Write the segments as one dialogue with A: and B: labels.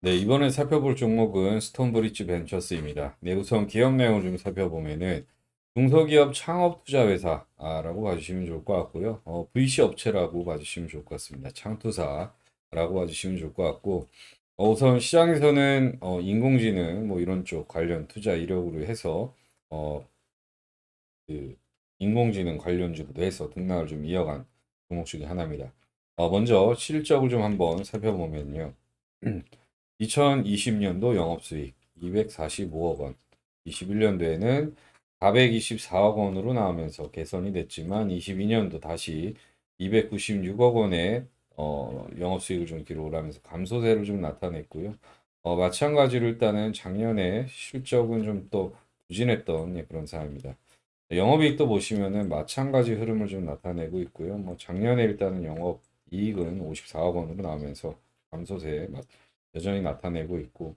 A: 네, 이번에 살펴볼 종목은 스톤브릿지 벤처스입니다. 네, 우선 기업 내용을 좀 살펴보면은 중소기업 창업투자회사라고 아, 봐주시면 좋을 것 같고요. 어, VC 업체라고 봐주시면 좋을 것 같습니다. 창투사라고 봐주시면 좋을 것 같고 어, 우선 시장에서는 어, 인공지능 뭐 이런 쪽 관련 투자 이력으로 해서 어, 그 인공지능 관련주부터 해서 등락을 좀 이어간 종목 중에 하나입니다. 어, 먼저 실적을 좀 한번 살펴보면요. 2020년도 영업수익 245억 원, 21년도에는 424억 원으로 나오면서 개선이 됐지만 22년도 다시 296억 원의 어, 영업수익을 좀 기록을 하면서 감소세를 좀 나타냈고요. 어, 마찬가지로 일단은 작년에 실적은 좀 또 부진했던 예, 그런 사항입니다. 영업이익도 보시면은 마찬가지 흐름을 좀 나타내고 있고요. 뭐 작년에 일단은 영업이익은 54억 원으로 나오면서 감소세에 맞, 여전히 나타내고 있고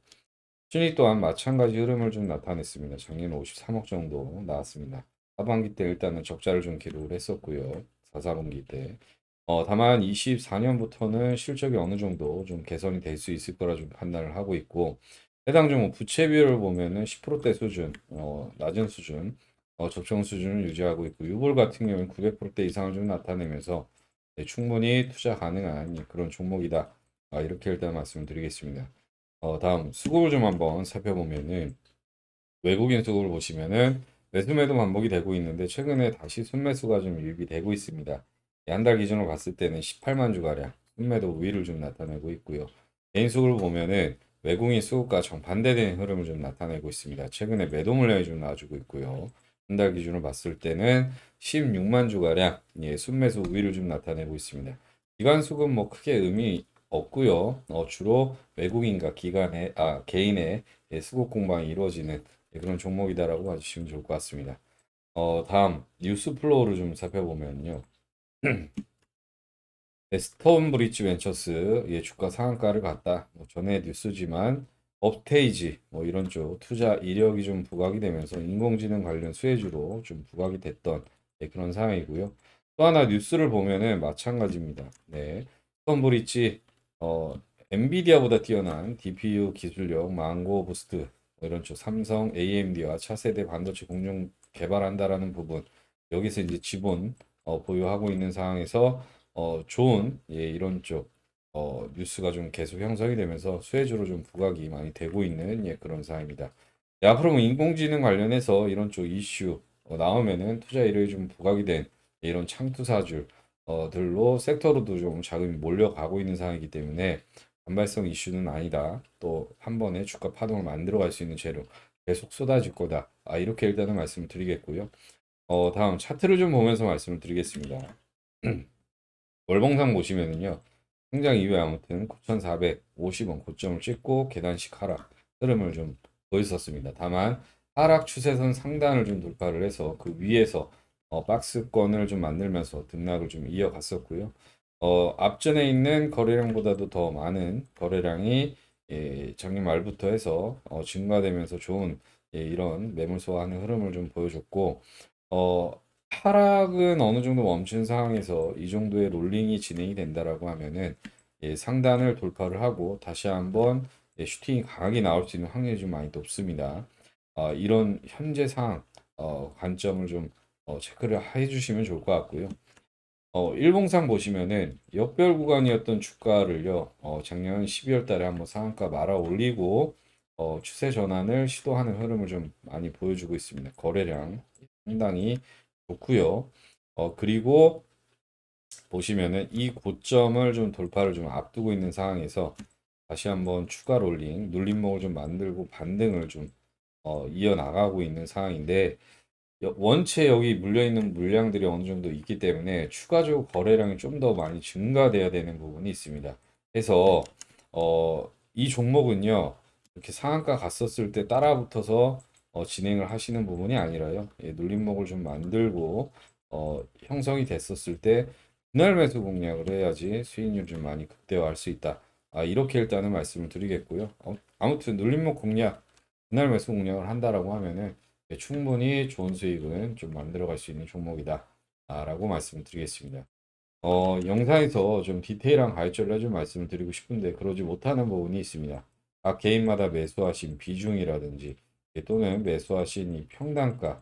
A: 순이 또한 마찬가지 흐름을 좀 나타냈습니다. 작년 53억 정도 나왔습니다. 하반기 때 일단은 적자를 좀 기록을 했었고요. 4, 사분기 때. 어, 다만 24년부터는 실적이 어느 정도 좀 개선이 될 수 있을 거라 좀 판단을 하고 있고 해당 종목 부채 비율을 보면은 10%대 수준, 어, 낮은 수준, 어, 적정 수준을 유지하고 있고 유볼 같은 경우는 900%대 이상을 좀 나타내면서 네, 충분히 투자 가능한 예, 그런 종목이다. 아, 이렇게 일단 말씀드리겠습니다. 어, 다음 수급을 좀 한번 살펴보면은 외국인 수급을 보시면은 매수매도 반복이 되고 있는데 최근에 다시 순매수가 좀유입 되고 있습니다. 한 달 기준으로 봤을 때는 18만 주가량 순매도 우위를 좀 나타내고 있고요. 개인 수급을 보면은 외국인 수급과 정반대되는 흐름을 좀 나타내고 있습니다. 최근에 매도 물량이 좀 나와주고 있고요. 한 달 기준으로 봤을 때는 16만 주가량 예, 순매수 우위를 좀 나타내고 있습니다. 기관 수급 뭐 크게 의미 없고요. 어, 주로 외국인과 기관의 아 개인의 예, 수급 공방이 이루어지는 예, 그런 종목이다라고 봐주시면 좋을 것 같습니다. 어, 다음 뉴스 플로우를 좀 살펴보면요. 네, 스톤 브릿지 벤처스 예, 주가 상한가를 갔다. 뭐 전에 뉴스지만 업테이지 뭐 이런 쪽 투자 이력이 좀 부각이 되면서 인공지능 관련 수혜주로 좀 부각이 됐던 예, 그런 상황이고요. 또 하나 뉴스를 보면은 마찬가지입니다. 네. 스톤브릿지 어, 엔비디아보다 뛰어난 DPU 기술력, 망고 부스트 뭐 이런 쪽 삼성, AMD와 차세대 반도체 공룡 개발한다라는 부분 여기서 이제 지분 어, 보유하고 있는 상황에서 어, 좋은 예, 이런 쪽 어, 뉴스가 좀 계속 형성이 되면서 수혜주로 좀 부각이 많이 되고 있는 예, 그런 상황입니다. 예, 앞으로 뭐 인공지능 관련해서 이런 쪽 이슈 어, 나오면은 투자 이력이 좀 부각이 된 예, 이런 창투사줄 어, 들로 섹터로도 좀 자금이 몰려가고 있는 상황이기 때문에 반발성 이슈는 아니다. 또 한 번에 주가 파동을 만들어 갈 수 있는 재료 계속 쏟아질 거다. 아, 이렇게 일단은 말씀을 드리겠고요. 어, 다음 차트를 좀 보면서 말씀을 드리겠습니다. 월봉상 보시면은요. 성장 이후에 아무튼 9,450원 고점을 찍고 계단식 하락 흐름을 좀 보였었습니다. 다만 하락 추세선 상단을 좀 돌파를 해서 그 위에서 어, 박스권을 좀 만들면서 등락을 좀 이어갔었고요. 어, 앞전에 있는 거래량보다도 더 많은 거래량이 예, 작년 말부터 해서 어, 증가되면서 좋은 예, 이런 매물 소화하는 흐름을 좀 보여줬고 어, 하락은 어느 정도 멈춘 상황에서 이 정도의 롤링이 진행이 된다라고 하면은 예, 상단을 돌파를 하고 다시 한번 예, 슈팅이 강하게 나올 수 있는 확률이 좀 많이 높습니다. 어, 이런 현재 상황 어, 관점을 좀 어, 체크를 해주시면 좋을 것 같고요. 어, 일봉상 보시면은 역별 구간이었던 주가를요, 어, 작년 12월 달에 한번 상한가 말아 올리고, 어, 추세 전환을 시도하는 흐름을 좀 많이 보여주고 있습니다. 거래량 상당히 좋고요. 어, 그리고 보시면은 이 고점을 좀 돌파를 좀 앞두고 있는 상황에서 다시 한번 추가 롤링, 눌림목을 좀 만들고 반등을 좀 어, 이어나가고 있는 상황인데, 원체 여기 물려있는 물량들이 어느 정도 있기 때문에 추가적으로 거래량이 좀 더 많이 증가돼야 되는 부분이 있습니다. 그래서 어, 이 종목은요 이렇게 상한가 갔었을 때 따라붙어서 어, 진행을 하시는 부분이 아니라요 예, 놀림목을 좀 만들고 어, 형성이 됐었을 때 분할 매수 공략을 해야지 수익률 좀 많이 극대화할 수 있다. 아, 이렇게 일단은 말씀을 드리겠고요. 어, 아무튼 놀림목 공략, 분할 매수 공략을 한다라고 하면은 예, 충분히 좋은 수익은 좀 만들어갈 수 있는 종목이다 라고 말씀을 드리겠습니다. 어, 영상에서 좀 디테일한 가이드를 좀 말씀을 드리고 싶은데 그러지 못하는 부분이 있습니다. 각 아, 개인마다 매수하신 비중이라든지 또는 매수하신 이 평단가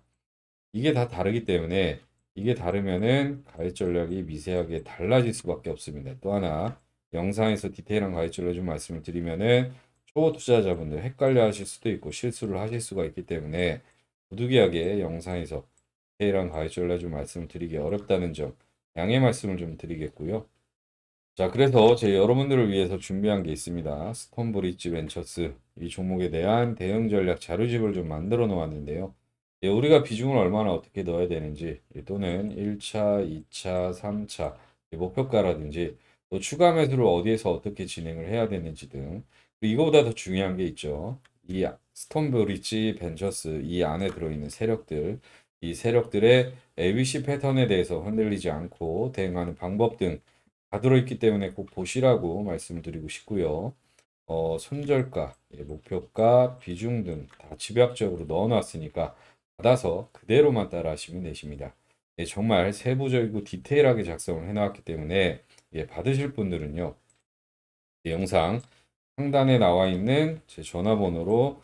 A: 이게 다 다르기 때문에 이게 다르면은 가입 전략이 미세하게 달라질 수밖에 없습니다. 또 하나 영상에서 디테일한 가입 전략 좀 말씀을 드리면은 초보 투자자분들 헷갈려 하실 수도 있고 실수를 하실 수가 있기 때문에 부득이하게 영상에서 디테일한 가이드라 좀 말씀을 드리기 어렵다는 점 양해 말씀을 좀 드리겠고요. 자 그래서 제 여러분들을 위해서 준비한 게 있습니다. 스톤브릿지 벤처스 이 종목에 대한 대응 전략 자료집을 좀 만들어 놓았는데요. 예, 우리가 비중을 얼마나 어떻게 넣어야 되는지 예, 또는 1차, 2차, 3차 예, 목표가라든지 또 추가 매수를 어디에서 어떻게 진행을 해야 되는지 등 이거보다 더 중요한 게 있죠. 이 스톤브리지 벤처스 이 안에 들어있는 세력들 이 세력들의 ABC 패턴에 대해서 흔들리지 않고 대응하는 방법 등 다 들어있기 때문에 꼭 보시라고 말씀을 드리고 싶고요. 어, 손절가, 예, 목표가, 비중 등 다 집약적으로 넣어놨으니까 받아서 그대로만 따라하시면 되십니다. 예, 정말 세부적이고 디테일하게 작성을 해놨기 때문에 예, 받으실 분들은요. 영상 상단에 나와 있는 제 전화번호로